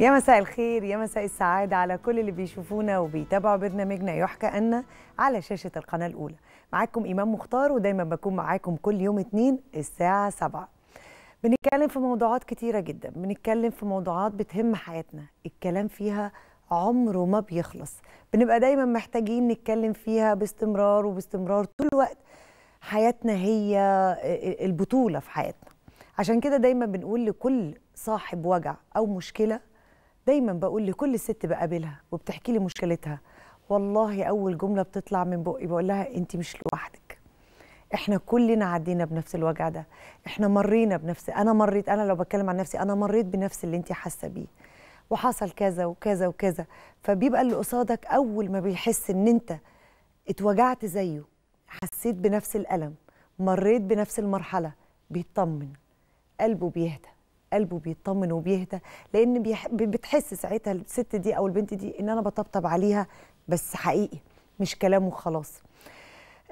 يا مساء الخير يا مساء السعادة على كل اللي بيشوفونا وبيتابعوا برنامجنا يحكى أن على شاشة القناة الأولى معاكم إمام مختار ودايما بكون معاكم كل يوم اتنين الساعة سبعة بنتكلم في موضوعات كتيرة جدا بنتكلم في موضوعات بتهم حياتنا الكلام فيها عمره ما بيخلص بنبقى دايما محتاجين نتكلم فيها باستمرار وباستمرار طول الوقت حياتنا هي البطولة في حياتنا عشان كده دايما بنقول لكل صاحب وجع أو مشكلة دايما بقول لكل ست بقابلها وبتحكي لي مشكلتها والله اول جمله بتطلع من بقي بقول لها انت مش لوحدك احنا كلنا عدينا بنفس الوجع ده احنا مرينا بنفس انا مريت انا لو بتكلم عن نفسي انا مريت بنفس اللي انت حاسه بيه وحصل كذا وكذا وكذا فبيبقى اللي قصادك اول ما بيحس ان انت اتوجعت زيه حسيت بنفس الالم مريت بنفس المرحله بيطمن قلبه بيهدى قلبه بيطمن وبيهدى لان بتحس ساعتها الست دي او البنت دي ان انا بطبطب عليها بس حقيقي مش كلام وخلاص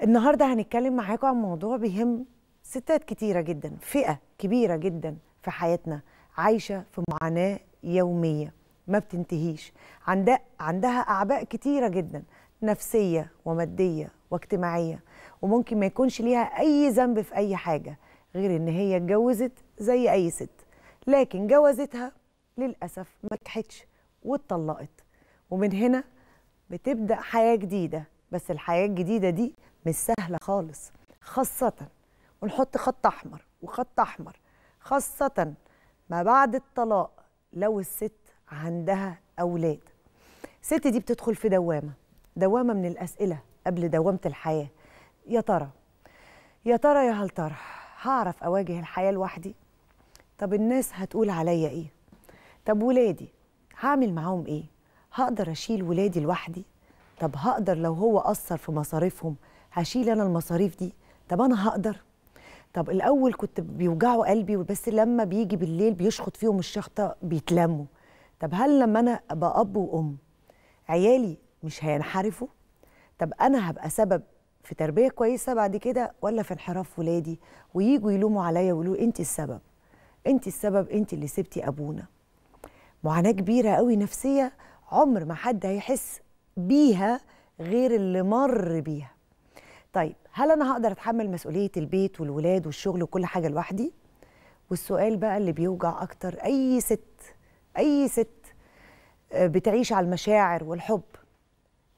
النهارده هنتكلم معاكم عن موضوع بيهم ستات كتيره جدا فئه كبيره جدا في حياتنا عايشه في معاناه يوميه ما بتنتهيش عندها عندها اعباء كتيره جدا نفسيه وماديه واجتماعيه وممكن ما يكونش ليها اي ذنب في اي حاجه غير ان هي اتجوزت زي اي ست لكن جوازتها للأسف ما نجحتش واتطلقت ومن هنا بتبدأ حياة جديدة بس الحياة الجديدة دي مش سهلة خالص خاصة ونحط خط أحمر وخط أحمر خاصة ما بعد الطلاق لو الست عندها أولاد الست دي بتدخل في دوامة دوامة من الأسئلة قبل دوامة الحياة يا ترى يا ترى يا هل ترى هعرف أواجه الحياة لوحدي طب الناس هتقول عليا ايه طب ولادي هعمل معاهم ايه هقدر اشيل ولادي لوحدي طب هقدر لو هو قصر في مصاريفهم هشيل انا المصاريف دي طب انا هقدر طب الاول كنت بيوجعوا قلبي بس لما بيجي بالليل بيشخط فيهم الشخطه بيتلموا طب هل لما انا ابقى اب وام عيالي مش هينحرفوا طب انا هبقى سبب في تربيه كويسه بعد كده ولا في انحراف ولادي وييجوا يلوموا عليا ويقولوا انت السبب انت السبب انت اللي سبتي ابونا معاناه كبيره قوي نفسيه عمر ما حد هيحس بيها غير اللي مر بيها طيب هل انا هقدر اتحمل مسؤوليه البيت والولاد والشغل وكل حاجه لوحدي والسؤال بقى اللي بيوجع اكتر اي ست اي ست آه، بتعيش على المشاعر والحب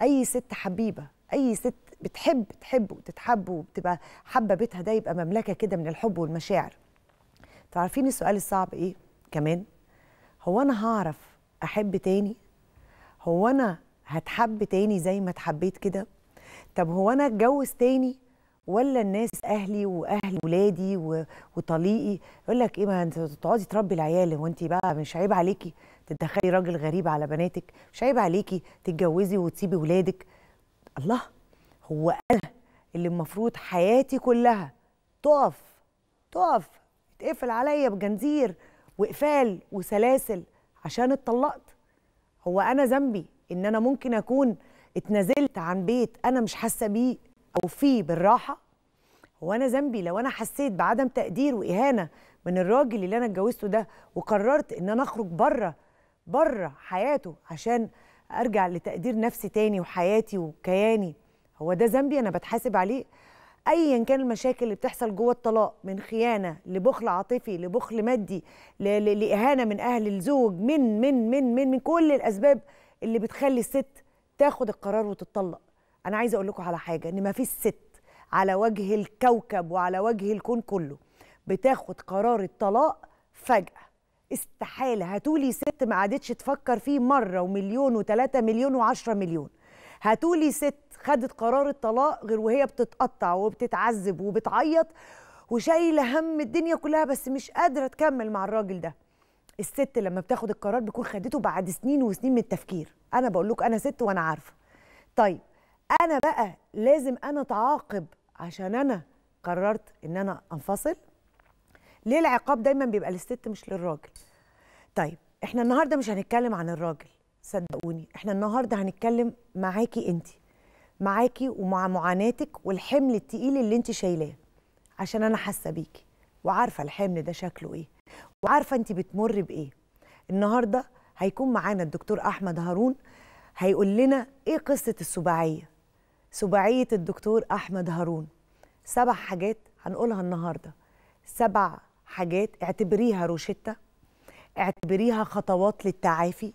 اي ست حبيبه اي ست بتحب تحب وتتحب وبتبقى حابه بيتها ده يبقى مملكه كده من الحب والمشاعر تعرفين السؤال الصعب ايه كمان هو انا هعرف احب تاني هو انا هتحب تاني زي ما اتحبيت كده طب هو انا اتجوز تاني ولا الناس اهلي واهل ولادي وطليقي يقول لك ايه ما انت تقعدي تربي العيال وانت بقى مش عيب عليكي تدخلي راجل غريب على بناتك مش عيب عليكي تتجوزي وتسيبي ولادك الله هو انا اللي المفروض حياتي كلها تقف تقف تقفل عليا بجنزير وقفال وسلاسل عشان اتطلقت هو انا ذنبي ان انا ممكن اكون اتنازلت عن بيت انا مش حاسه بيه او فيه بالراحه هو انا ذنبي لو انا حسيت بعدم تقدير واهانه من الراجل اللي انا اتجوزته ده وقررت ان انا اخرج بره بره حياته عشان ارجع لتقدير نفسي تاني وحياتي وكياني هو ده ذنبي انا بتحاسب عليه ايا كان المشاكل اللي بتحصل جوه الطلاق من خيانه لبخل عاطفي لبخل مادي لاهانه من اهل الزوج من من من من من كل الاسباب اللي بتخلي الست تاخد القرار وتتطلق انا عايزه اقول لكم على حاجه ان ما فيش ست على وجه الكوكب وعلى وجه الكون كله بتاخد قرار الطلاق فجاه استحاله هاتولي ست ما عادتش تفكر فيه مره ومليون وثلاثة مليون وعشرة مليون هاتولي ست خدت قرار الطلاق غير وهي بتتقطع وبتتعذب وبتعيط وشايله هم الدنيا كلها بس مش قادره تكمل مع الراجل ده الست لما بتاخد القرار بيكون خدته بعد سنين وسنين من التفكير انا بقول لكم انا ست وانا عارفه طيب انا بقى لازم انا اتعاقب عشان انا قررت ان انا انفصل ليه العقاب دايما بيبقى للست مش للراجل طيب احنا النهارده مش هنتكلم عن الراجل صدقوني احنا النهارده هنتكلم معاكي انت معاكي ومع معاناتك والحمل التقيل اللي انت شايلاه عشان انا حاسه بيكي وعارفه الحمل ده شكله ايه وعارفه انت بتمر بايه النهارده هيكون معانا الدكتور احمد هارون هيقول لنا ايه قصه السباعيه سباعيه الدكتور احمد هارون سبع حاجات هنقولها النهارده سبع حاجات اعتبريها روشته اعتبريها خطوات للتعافي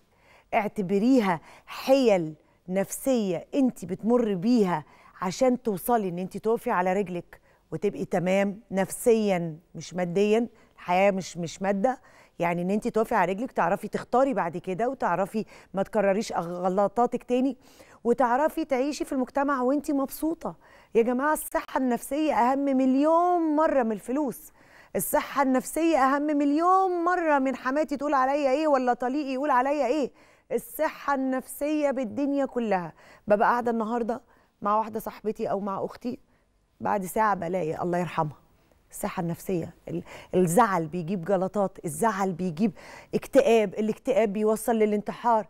اعتبريها حيل نفسيه انت بتمر بيها عشان توصلي ان انت تقفي على رجلك وتبقي تمام نفسيا مش ماديا الحياه مش مش ماده يعني ان انت تقفي على رجلك تعرفي تختاري بعد كده وتعرفي ما تكرريش غلطاتك تاني وتعرفي تعيشي في المجتمع وانت مبسوطه يا جماعه الصحه النفسيه اهم مليون مره من الفلوس الصحه النفسيه اهم مليون مره من حماتي تقول عليا ايه ولا طليقي يقول عليا ايه الصحه النفسيه بالدنيا كلها ببقى قاعده النهارده مع واحده صاحبتي او مع اختي بعد ساعه بلاقي الله يرحمها الصحه النفسيه الزعل بيجيب جلطات الزعل بيجيب اكتئاب الاكتئاب بيوصل للانتحار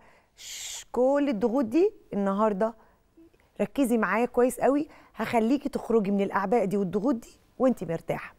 كل الضغوط دي النهارده ركزي معايا كويس قوي هخليكي تخرجي من الاعباء دي والضغوط دي وانت مرتاحه